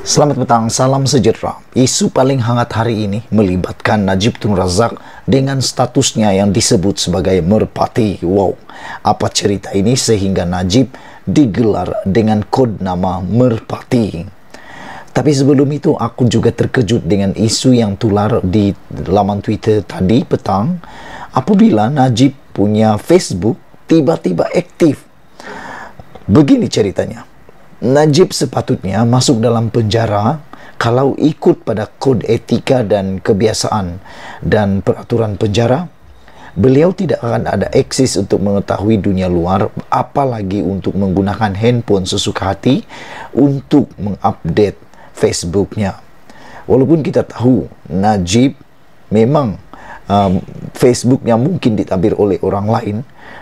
Selamat petang, salam sejahtera. Isu paling hangat hari ini melibatkan Najib Tun Razak dengan statusnya yang disebut sebagai Merpati. Wow, apa cerita ini sehingga Najib digelar dengan kod nama Merpati. Tapi sebelum itu, aku juga terkejut dengan isu yang tular di laman Twitter tadi petang apabila Najib punya Facebook tiba-tiba aktif. Begini ceritanya. Najib sepatutnya masuk dalam penjara kalau ikut pada kod etika dan kebiasaan dan peraturan penjara. Beliau tidak akan ada eksis untuk mengetahui dunia luar, apalagi untuk menggunakan handphone sesuka hati untuk mengupdate Facebooknya. Walaupun kita tahu Najib memang um, Facebooknya mungkin ditabir oleh orang lain,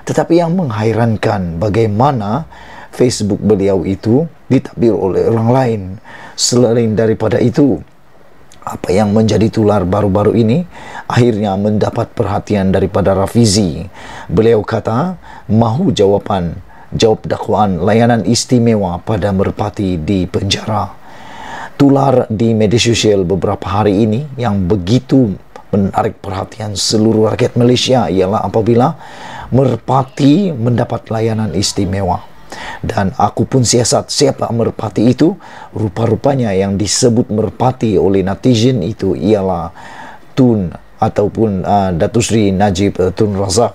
tetapi yang menghairankan bagaimana Facebook beliau itu ditabir oleh orang lain. Selain daripada itu, apa yang menjadi tular baru-baru ini akhirnya mendapat perhatian daripada Rafizi. Beliau kata, mahu jawapan jawab dakwaan layanan istimewa pada merpati di penjara. Tular di media sosial beberapa hari ini yang begitu menarik perhatian seluruh rakyat Malaysia ialah apabila merpati mendapat layanan istimewa dan aku pun siasat siapa merpati itu rupa-rupanya yang disebut merpati oleh netizen itu ialah Tun ataupun uh, Datu Sri Najib uh, Tun Razak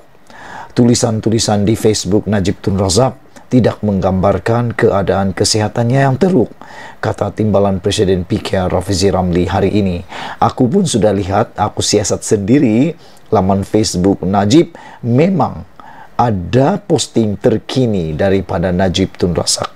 tulisan-tulisan di Facebook Najib Tun Razak tidak menggambarkan keadaan kesehatannya yang teruk kata timbalan Presiden PKR Rafizi Ramli hari ini aku pun sudah lihat aku siasat sendiri laman Facebook Najib memang ada posting terkini daripada Najib Tun Razak.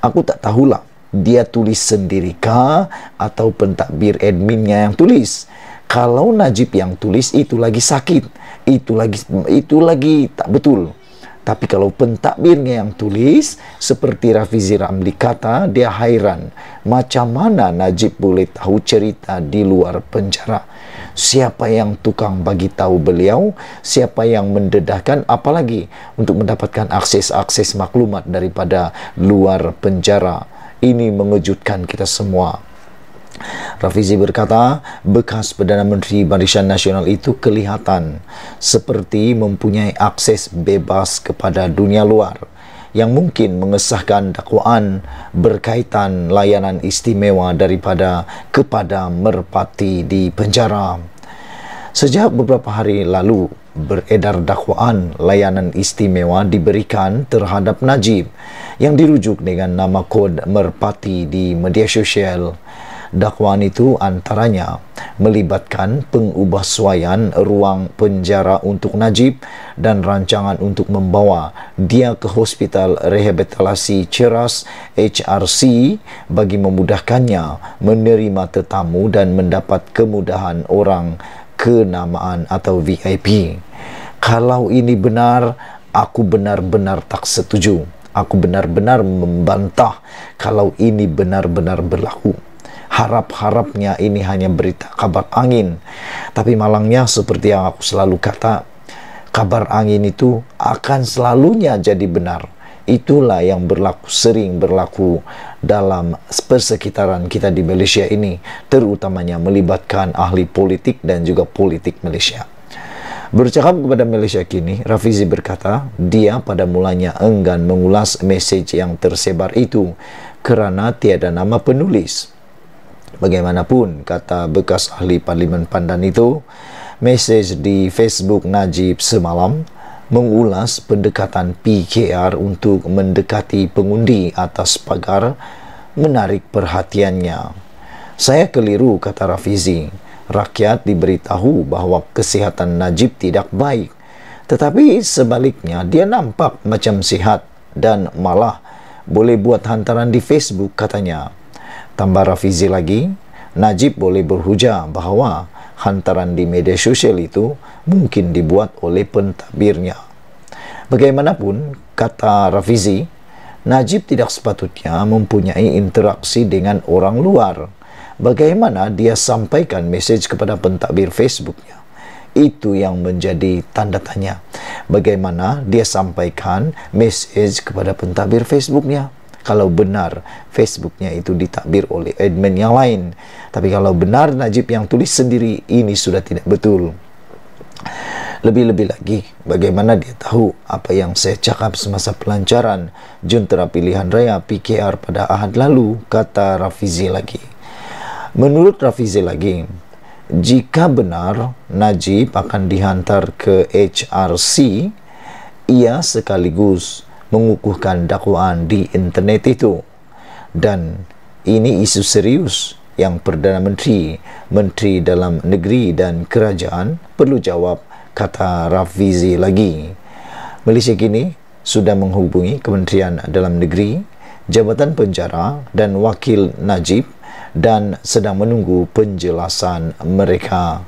Aku tak tahulah dia tulis sendiri ke atau pentadbir adminnya yang tulis. Kalau Najib yang tulis itu lagi sakit, itu lagi itu lagi tak betul. Tapi kalau pentadbirnya yang tulis seperti Rafizi Ramli kata dia hairan macam mana Najib boleh tahu cerita di luar penjara. Siapa yang tukang bagi tahu beliau? Siapa yang mendedahkan apalagi untuk mendapatkan akses-akses maklumat daripada luar penjara? Ini mengejutkan kita semua. Rafizi berkata, bekas Perdana Menteri Barisan Nasional itu kelihatan seperti mempunyai akses bebas kepada dunia luar yang mungkin mengesahkan dakwaan berkaitan layanan istimewa daripada kepada merpati di penjara. Sejak beberapa hari lalu, beredar dakwaan layanan istimewa diberikan terhadap Najib yang dirujuk dengan nama kod merpati di media sosial. Dakwaan itu antaranya melibatkan pengubahsuaian ruang penjara untuk Najib dan rancangan untuk membawa dia ke Hospital Rehabilitasi Ceras HRC bagi memudahkannya menerima tetamu dan mendapat kemudahan orang kenamaan atau VIP. Kalau ini benar, aku benar-benar tak setuju. Aku benar-benar membantah kalau ini benar-benar berlaku. harap-harapnya ini hanya berita kabar angin. Tapi malangnya seperti yang aku selalu kata, kabar angin itu akan selalunya jadi benar. Itulah yang berlaku sering berlaku dalam persekitaran kita di Malaysia ini, terutamanya melibatkan ahli politik dan juga politik Malaysia. Bercakap kepada Malaysia kini, Rafizi berkata, dia pada mulanya enggan mengulas mesej yang tersebar itu kerana tiada nama penulis. Bagaimanapun kata bekas ahli Parlimen Pandan itu, mesej di Facebook Najib semalam mengulas pendekatan PKR untuk mendekati pengundi atas pagar menarik perhatiannya. Saya keliru kata Rafizi. Rakyat diberitahu bahawa kesihatan Najib tidak baik. Tetapi sebaliknya dia nampak macam sihat dan malah boleh buat hantaran di Facebook katanya tambah Rafizi lagi, Najib boleh berhujah bahawa hantaran di media sosial itu mungkin dibuat oleh pentadbirnya. Bagaimanapun, kata Rafizi, Najib tidak sepatutnya mempunyai interaksi dengan orang luar. Bagaimana dia sampaikan mesej kepada pentadbir Facebooknya? Itu yang menjadi tanda tanya. Bagaimana dia sampaikan mesej kepada pentadbir Facebooknya? kalau benar Facebooknya itu ditakbir oleh admin yang lain tapi kalau benar Najib yang tulis sendiri ini sudah tidak betul lebih-lebih lagi bagaimana dia tahu apa yang saya cakap semasa pelancaran Juntera Pilihan Raya PKR pada ahad lalu kata Rafizi lagi menurut Rafizi lagi jika benar Najib akan dihantar ke HRC ia sekaligus mengukuhkan dakwaan di internet itu dan ini isu serius yang Perdana Menteri, Menteri Dalam Negeri dan Kerajaan perlu jawab kata Rafizi lagi. Malaysia kini sudah menghubungi Kementerian Dalam Negeri, Jabatan Penjara dan Wakil Najib dan sedang menunggu penjelasan mereka.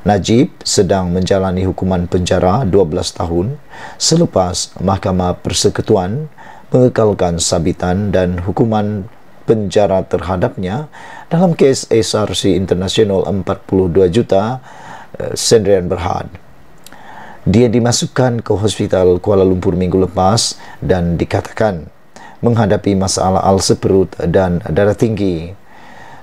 Najib sedang menjalani hukuman penjara 12 tahun selepas Mahkamah Persekutuan mengekalkan sabitan dan hukuman penjara terhadapnya dalam kes SRC International 42 juta eh, Sendrian Berhad. Dia dimasukkan ke hospital Kuala Lumpur minggu lepas dan dikatakan menghadapi masalah alse perut dan darah tinggi.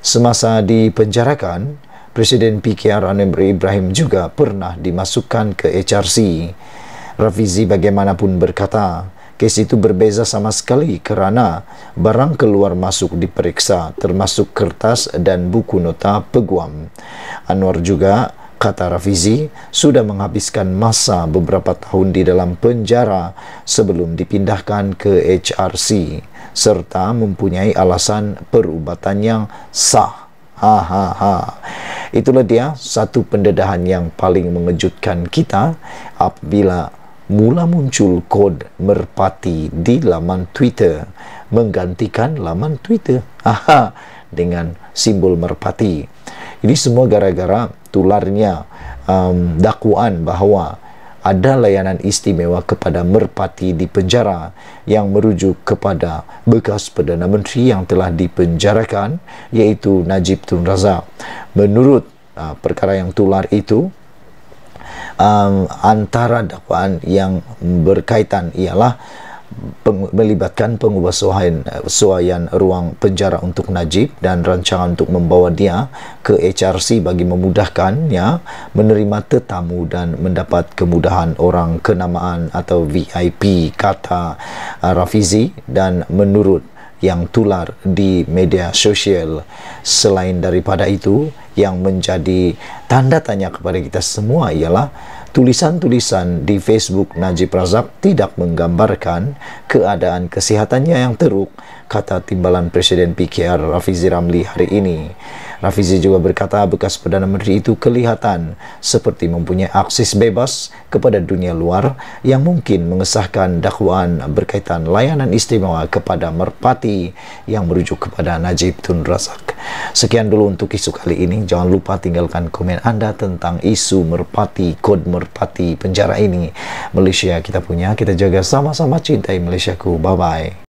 Semasa dipenjarakan, Presiden PKR Anwar Ibrahim juga pernah dimasukkan ke HRC. Rafizi bagaimanapun berkata, kes itu berbeza sama sekali kerana barang keluar masuk diperiksa termasuk kertas dan buku nota peguam. Anwar juga, kata Rafizi, sudah menghabiskan masa beberapa tahun di dalam penjara sebelum dipindahkan ke HRC serta mempunyai alasan perubatan yang sah. Ha ha ha itulah dia satu pendedahan yang paling mengejutkan kita apabila mula muncul kod merpati di laman Twitter menggantikan laman Twitter Aha, dengan simbol merpati ini semua gara-gara tularnya um, dakwaan bahawa ada layanan istimewa kepada merpati di penjara yang merujuk kepada bekas Perdana Menteri yang telah dipenjarakan iaitu Najib Tun Razak. Menurut uh, perkara yang tular itu, um, antara dakwaan yang berkaitan ialah peng, melibatkan pengubahsuaian suhain, eh, ruang penjara untuk Najib dan rancangan untuk membawa dia ke HRC bagi memudahkannya menerima tetamu dan mendapat kemudahan orang kenamaan atau VIP kata eh, Rafizi dan menurut yang tular di media sosial selain daripada itu yang menjadi tanda tanya kepada kita semua ialah Tulisan-tulisan di Facebook Najib Razak tidak menggambarkan keadaan kesihatannya yang teruk kata timbalan Presiden PKR Rafizi Ramli hari ini. Rafizi juga berkata bekas Perdana Menteri itu kelihatan seperti mempunyai akses bebas kepada dunia luar yang mungkin mengesahkan dakwaan berkaitan layanan istimewa kepada Merpati yang merujuk kepada Najib Tun Razak. Sekian dulu untuk isu kali ini. Jangan lupa tinggalkan komen Anda tentang isu Merpati, kod Merpati penjara ini. Malaysia kita punya, kita jaga sama-sama cintai Malaysia ku. Bye-bye.